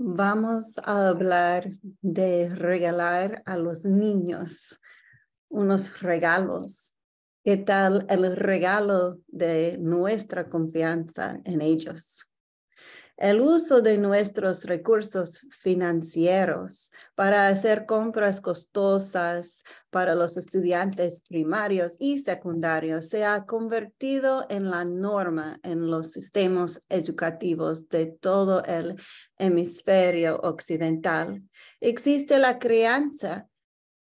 Vamos a hablar de regalar a los niños unos regalos. ¿Qué tal el regalo de nuestra confianza en ellos? el uso de nuestros recursos financieros para hacer compras costosas para los estudiantes primarios y secundarios se ha convertido en la norma en los sistemas educativos de todo el hemisferio occidental. Existe la crianza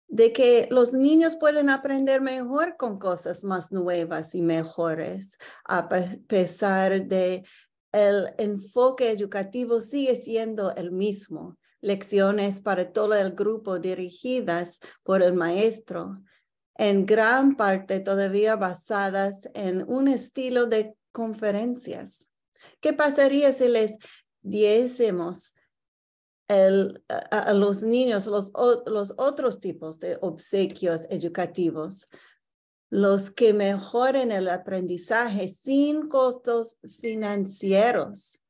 de que los niños pueden aprender mejor con cosas más nuevas y mejores, a pesar de el enfoque educativo sigue siendo el mismo, lecciones para todo el grupo dirigidas por el maestro, en gran parte todavía basadas en un estilo de conferencias. ¿Qué pasaría si les diésemos a, los niños los otros tipos de obsequios educativos? los que mejoren el aprendizaje sin costos financieros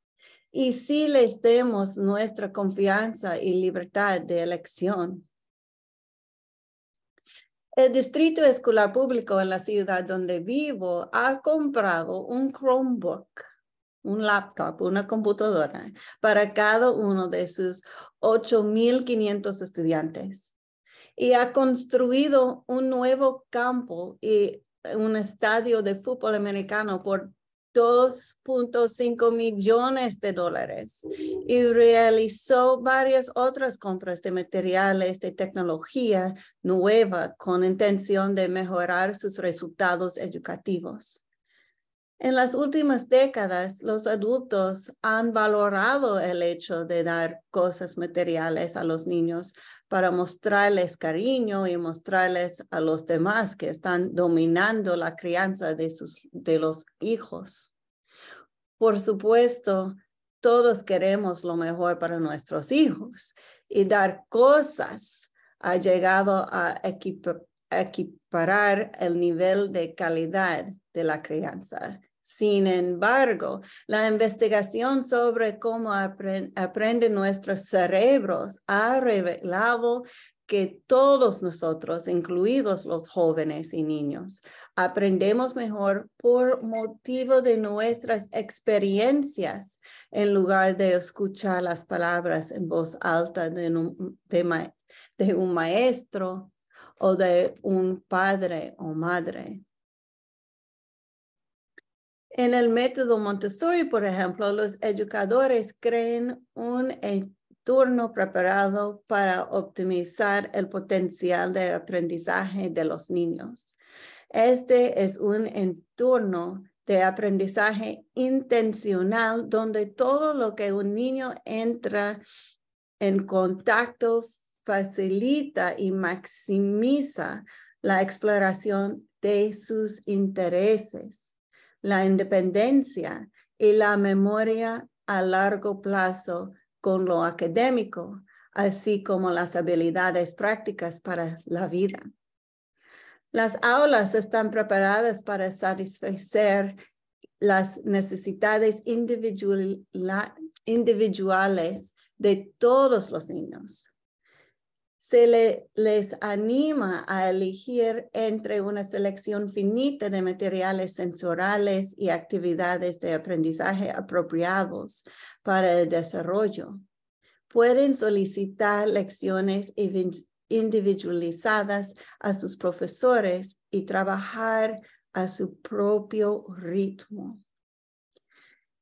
y si les demos nuestra confianza y libertad de elección. El Distrito Escolar Público en la ciudad donde vivo ha comprado un Chromebook, un laptop, una computadora para cada uno de sus 8.500 estudiantes y ha construido un nuevo campo y un estadio de fútbol americano por 2.5 millones de dólares y realizó varias otras compras de materiales de tecnología nueva con intención de mejorar sus resultados educativos. En las últimas décadas, los adultos han valorado el hecho de dar cosas materiales a los niños para mostrarles cariño y mostrarles a los demás que están dominando la crianza de, sus, de los hijos. Por supuesto, todos queremos lo mejor para nuestros hijos y dar cosas ha llegado a equiparar el nivel de calidad de la crianza sin embargo, la investigación sobre cómo aprende aprenden nuestros cerebros ha revelado que todos nosotros, incluidos los jóvenes y niños, aprendemos mejor por motivo de nuestras experiencias en lugar de escuchar las palabras en voz alta de un maestro o de un padre o madre. En el método Montessori, por ejemplo, los educadores creen un entorno preparado para optimizar el potencial de aprendizaje de los niños. Este es un entorno de aprendizaje intencional donde todo lo que un niño entra en contacto facilita y maximiza la exploración de sus intereses la independencia y la memoria a largo plazo con lo académico, así como las habilidades prácticas para la vida. Las aulas están preparadas para satisfacer las necesidades individuales de todos los niños se les anima a elegir entre una selección finita de materiales sensoriales y actividades de aprendizaje apropiados para el desarrollo. Pueden solicitar lecciones individualizadas a sus profesores y trabajar a su propio ritmo.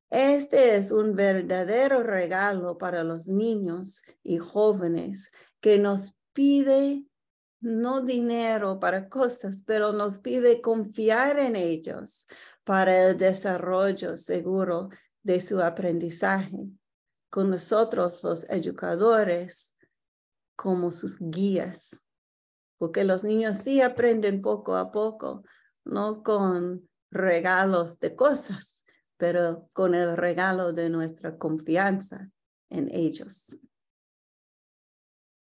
Este es un verdadero regalo para los niños y jóvenes que nos pide no dinero para cosas, pero nos pide confiar en ellos para el desarrollo seguro de su aprendizaje, con nosotros los educadores como sus guías, porque los niños sí aprenden poco a poco, no con regalos de cosas, pero con el regalo de nuestra confianza en ellos.